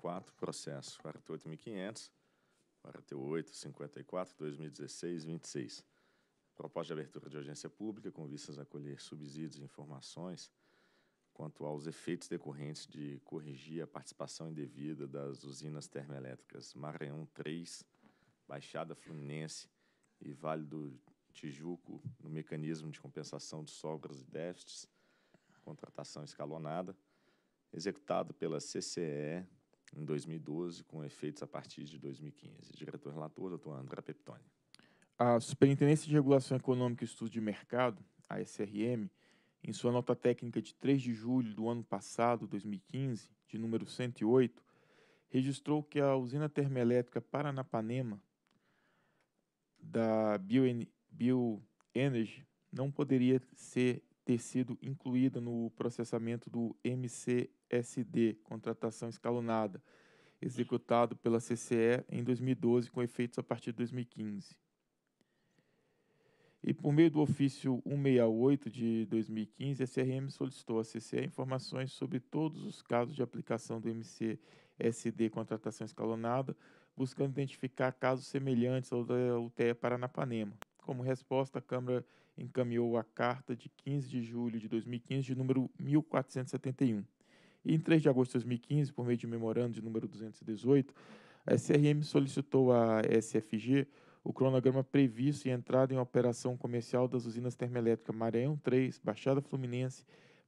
2004, processo 48.500, 48, 54, 2016, 26. Proposta de abertura de agência pública com vistas a colher subsídios e informações quanto aos efeitos decorrentes de corrigir a participação indevida das usinas termoelétricas Maranhão 3, Baixada Fluminense e Vale do Tijuco no mecanismo de compensação de sobras e déficits, contratação escalonada, executado pela CCE em 2012, com efeitos a partir de 2015. Diretor-relator, doutor André Peptoni. A Superintendência de Regulação Econômica e Estudo de Mercado, a SRM, em sua nota técnica de 3 de julho do ano passado, 2015, de número 108, registrou que a usina termoelétrica Paranapanema, da Bioenergy, Bio não poderia ser, ter sido incluída no processamento do MCE SD contratação escalonada, executado pela CCE em 2012 com efeitos a partir de 2015. E por meio do ofício 168 de 2015, a CRM solicitou à CCE informações sobre todos os casos de aplicação do MCSD contratação escalonada, buscando identificar casos semelhantes ao da UTE Paranapanema. Como resposta, a Câmara encaminhou a carta de 15 de julho de 2015, de número 1471. E em 3 de agosto de 2015, por meio de memorando de número 218, a SRM solicitou à SFG o cronograma previsto e entrada em operação comercial das usinas termoelétricas Maranhão 3, Baixada Fluminense,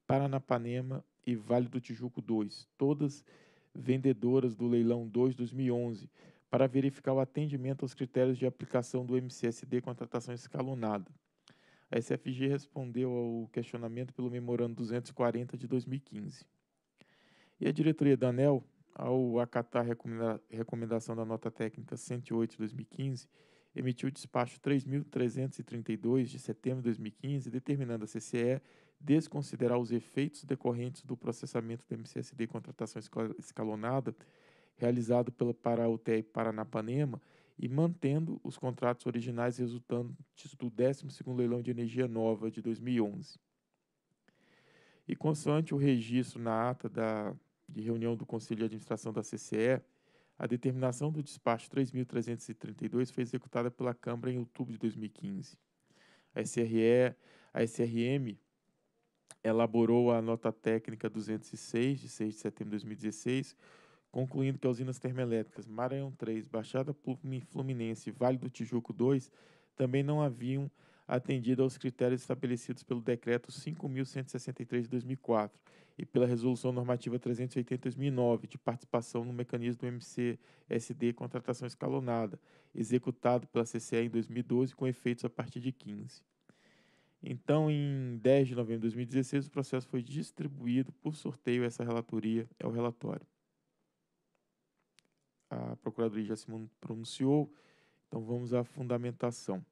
Paranapanema e Vale do Tijuco 2, todas vendedoras do leilão 2 2011, para verificar o atendimento aos critérios de aplicação do MCSD contratação escalonada. A SFG respondeu ao questionamento pelo memorando 240 de 2015. E a diretoria da ANEL, ao acatar a recomendação da nota técnica 108 de 2015, emitiu o despacho 3.332 de setembro de 2015, determinando a CCE desconsiderar os efeitos decorrentes do processamento do MCSD contratação escalonada realizado pela para a UTI Paranapanema e mantendo os contratos originais resultantes do 12º leilão de energia nova de 2011. E constante o registro na ata da de reunião do Conselho de Administração da CCE, a determinação do despacho 3.332 foi executada pela Câmara em outubro de 2015. A SRE, a SRM elaborou a nota técnica 206 de 6 de setembro de 2016, concluindo que as usinas termoelétricas Maranhão 3, Baixada Fluminense e Vale do Tijuco 2 também não haviam atendido aos critérios estabelecidos pelo Decreto 5.163 de 2004 e pela Resolução Normativa 380 de 2009, de participação no mecanismo do MCSD Contratação Escalonada, executado pela CCE em 2012, com efeitos a partir de 15. Então, em 10 de novembro de 2016, o processo foi distribuído por sorteio essa relatoria é o relatório. A Procuradoria já se pronunciou, então vamos à fundamentação.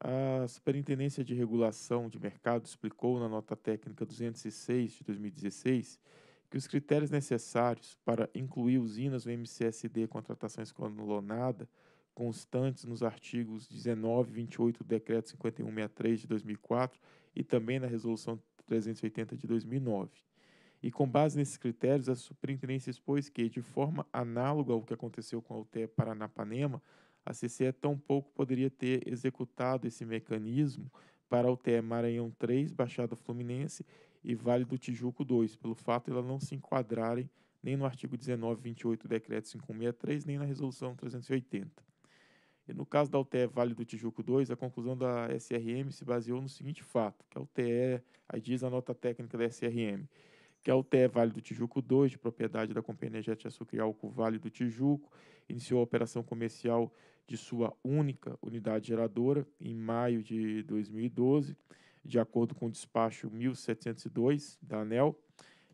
A Superintendência de Regulação de Mercado explicou na nota técnica 206 de 2016 que os critérios necessários para incluir usinas no MCSD contratação lonada constantes nos artigos 19 e 28 do Decreto 5163 de 2004 e também na Resolução 380 de 2009. E com base nesses critérios, a Superintendência expôs que, de forma análoga ao que aconteceu com a UTE Paranapanema, a CCE é tão pouco poderia ter executado esse mecanismo para o TE Maranhão 3, Baixada Fluminense e Vale do Tijuco 2, pelo fato de ela não se enquadrarem nem no artigo 19.28 do Decreto 563, nem na Resolução 380. E no caso da UTE Vale do Tijuco 2, a conclusão da SRM se baseou no seguinte fato, que a UTE, aí diz a nota técnica da SRM, que é o TE Vale do Tijuco 2, de propriedade da Companhia Energética Açúcar e Álcool Vale do Tijuco, iniciou a operação comercial de sua única unidade geradora em maio de 2012, de acordo com o despacho 1702 da ANEL,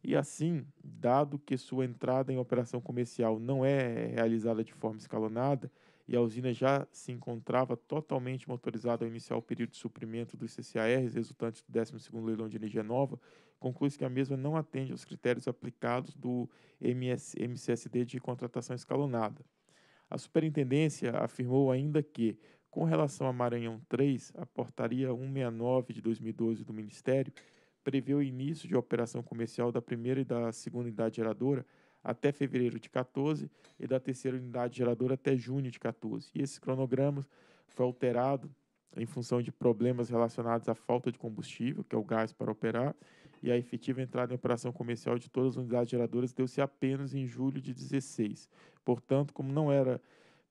e assim, dado que sua entrada em operação comercial não é realizada de forma escalonada e a usina já se encontrava totalmente motorizada ao iniciar o período de suprimento dos CCARs resultantes do 12º leilão de energia nova, conclui-se que a mesma não atende aos critérios aplicados do MCSD de contratação escalonada. A superintendência afirmou ainda que, com relação a Maranhão 3, a portaria 169 de 2012 do Ministério prevê o início de operação comercial da primeira e da segunda unidade geradora até fevereiro de 14 e da terceira unidade geradora até junho de 14. E esse cronograma foi alterado em função de problemas relacionados à falta de combustível, que é o gás para operar, e a efetiva entrada em operação comercial de todas as unidades geradoras deu-se apenas em julho de 16. Portanto, como não era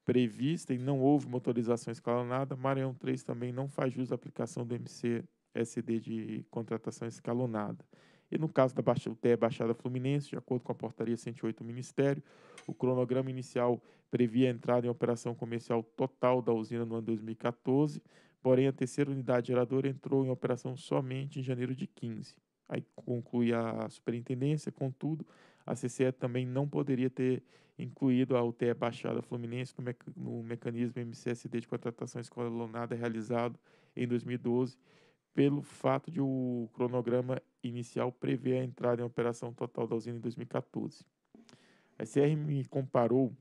prevista e não houve motorização escalonada, Maranhão 3 também não faz jus à aplicação do MCSD de contratação escalonada. E no caso da Baixa, UTE Baixada Fluminense, de acordo com a portaria 108 do Ministério, o cronograma inicial previa a entrada em operação comercial total da usina no ano 2014, porém a terceira unidade geradora entrou em operação somente em janeiro de 2015. Aí conclui a superintendência, contudo, a CCE também não poderia ter incluído a UTE Baixada Fluminense no, no mecanismo MCSD de contratação escalonada realizado em 2012, pelo fato de o cronograma inicial prever a entrada em operação total da usina em 2014. A CR me comparou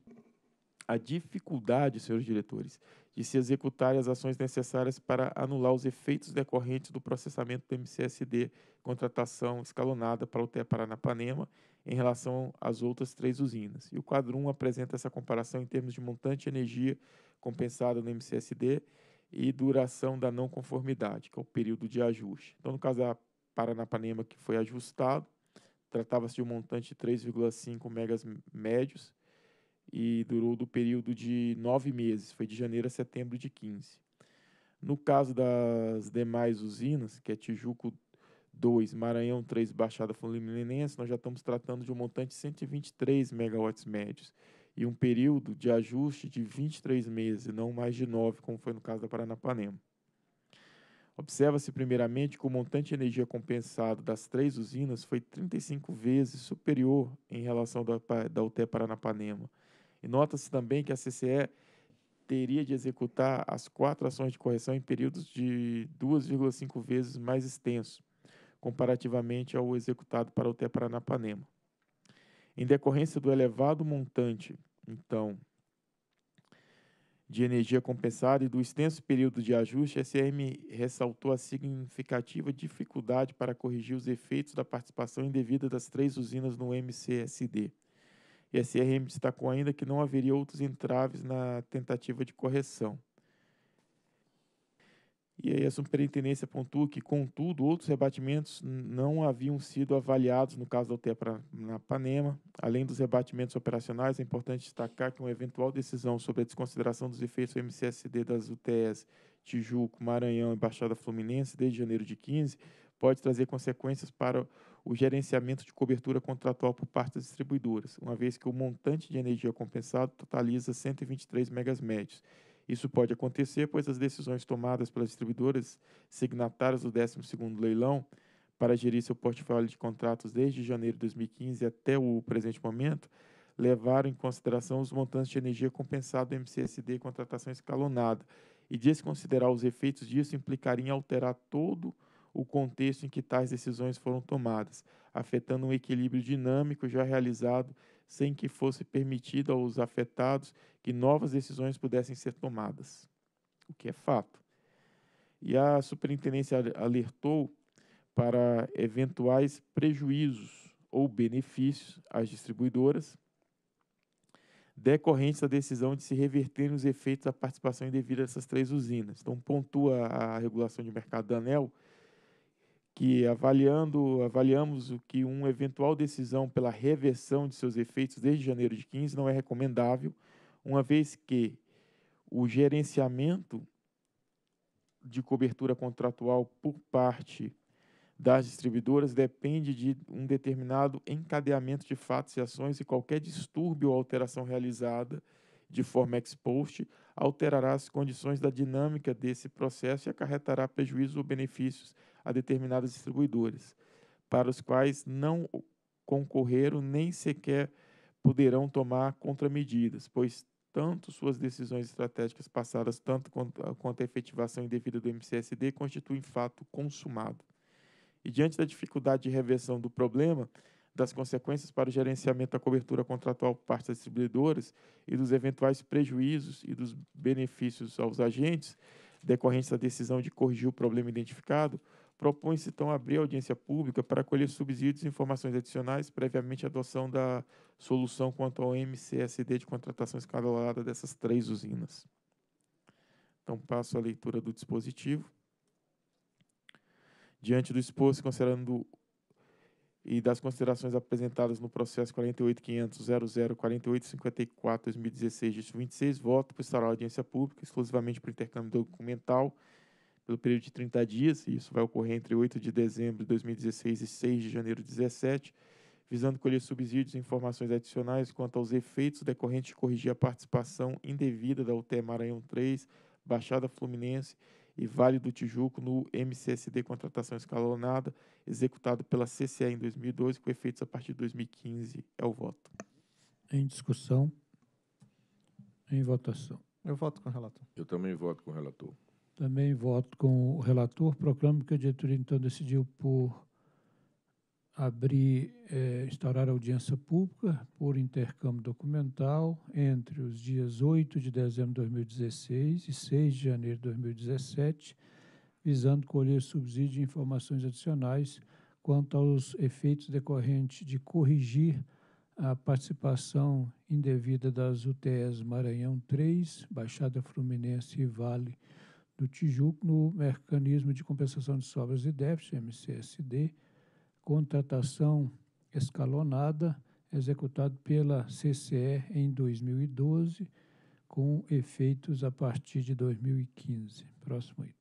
a dificuldade, senhores diretores, de se executarem as ações necessárias para anular os efeitos decorrentes do processamento do MCSD, contratação escalonada para o TE Paranapanema, em relação às outras três usinas. E o quadro 1 apresenta essa comparação em termos de montante de energia compensada no MCSD e duração da não conformidade, que é o período de ajuste. Então, no caso da Paranapanema, que foi ajustado, tratava-se de um montante de 3,5 megas médios, e durou do período de nove meses, foi de janeiro a setembro de 15. No caso das demais usinas, que é Tijuco 2, Maranhão 3, Baixada Fluminense, nós já estamos tratando de um montante de 123 megawatts médios e um período de ajuste de 23 meses, não mais de 9, como foi no caso da Paranapanema. Observa-se, primeiramente, que o montante de energia compensado das três usinas foi 35 vezes superior em relação da, da UTE Paranapanema e nota-se também que a CCE teria de executar as quatro ações de correção em períodos de 2,5 vezes mais extensos, comparativamente ao executado para o TE Paranapanema. Em decorrência do elevado montante, então, de energia compensada e do extenso período de ajuste, a SRM ressaltou a significativa dificuldade para corrigir os efeitos da participação indevida das três usinas no MCSD e a CRM destacou ainda que não haveria outros entraves na tentativa de correção. E aí a superintendência pontua que, contudo, outros rebatimentos não haviam sido avaliados no caso da UTEA na Panema. Além dos rebatimentos operacionais, é importante destacar que uma eventual decisão sobre a desconsideração dos efeitos do MCSD das UTEs Tijuco, Maranhão e Baixada Fluminense desde janeiro de 15 pode trazer consequências para o gerenciamento de cobertura contratual por parte das distribuidoras, uma vez que o montante de energia compensado totaliza 123 megas médios. Isso pode acontecer, pois as decisões tomadas pelas distribuidoras signatárias do 12º leilão para gerir seu portfólio de contratos desde janeiro de 2015 até o presente momento levaram em consideração os montantes de energia compensado do MCSD e contratação escalonada, e desconsiderar os efeitos disso implicaria em alterar todo o o contexto em que tais decisões foram tomadas, afetando um equilíbrio dinâmico já realizado, sem que fosse permitido aos afetados que novas decisões pudessem ser tomadas, o que é fato. E a superintendência alertou para eventuais prejuízos ou benefícios às distribuidoras decorrentes da decisão de se reverterem os efeitos da participação indevida dessas três usinas. Então, pontua a regulação de mercado da ANEL que avaliando, avaliamos o que uma eventual decisão pela reversão de seus efeitos desde janeiro de 15 não é recomendável, uma vez que o gerenciamento de cobertura contratual por parte das distribuidoras depende de um determinado encadeamento de fatos e ações e qualquer distúrbio ou alteração realizada de forma ex post alterará as condições da dinâmica desse processo e acarretará prejuízos ou benefícios a determinados distribuidores, para os quais não concorreram nem sequer poderão tomar contramedidas, pois tanto suas decisões estratégicas passadas, tanto quanto, quanto a efetivação indevida do MCSD, constituem fato consumado. E diante da dificuldade de reversão do problema, das consequências para o gerenciamento da cobertura contratual por parte das distribuidoras e dos eventuais prejuízos e dos benefícios aos agentes decorrentes da decisão de corrigir o problema identificado, Propõe-se, então, abrir audiência pública para colher subsídios e informações adicionais, previamente à adoção da solução quanto ao MCSD de contratação escalonada dessas três usinas. Então, passo à leitura do dispositivo. Diante do exposto, considerando e das considerações apresentadas no processo 48.500.0048.54.2016, dígito 26, voto para instalar audiência pública exclusivamente para intercâmbio documental pelo período de 30 dias, e isso vai ocorrer entre 8 de dezembro de 2016 e 6 de janeiro de 2017, visando colher subsídios e informações adicionais quanto aos efeitos decorrentes de corrigir a participação indevida da UTE Maranhão 3, Baixada Fluminense e Vale do Tijuco no MCSD Contratação Escalonada, executado pela CCE em 2012, com efeitos a partir de 2015. É o voto. Em discussão. Em votação. Eu voto com o relator. Eu também voto com o relator. Também voto com o relator. Proclamo que a diretoria, então, decidiu por abrir, é, instaurar audiência pública por intercâmbio documental entre os dias 8 de dezembro de 2016 e 6 de janeiro de 2017, visando colher subsídio e informações adicionais quanto aos efeitos decorrentes de corrigir a participação indevida das UTS Maranhão 3, Baixada Fluminense e Vale 3 do Tijuco no mecanismo de compensação de sobras e déficit, MCSD, contratação escalonada, executado pela CCE em 2012, com efeitos a partir de 2015. Próximo item.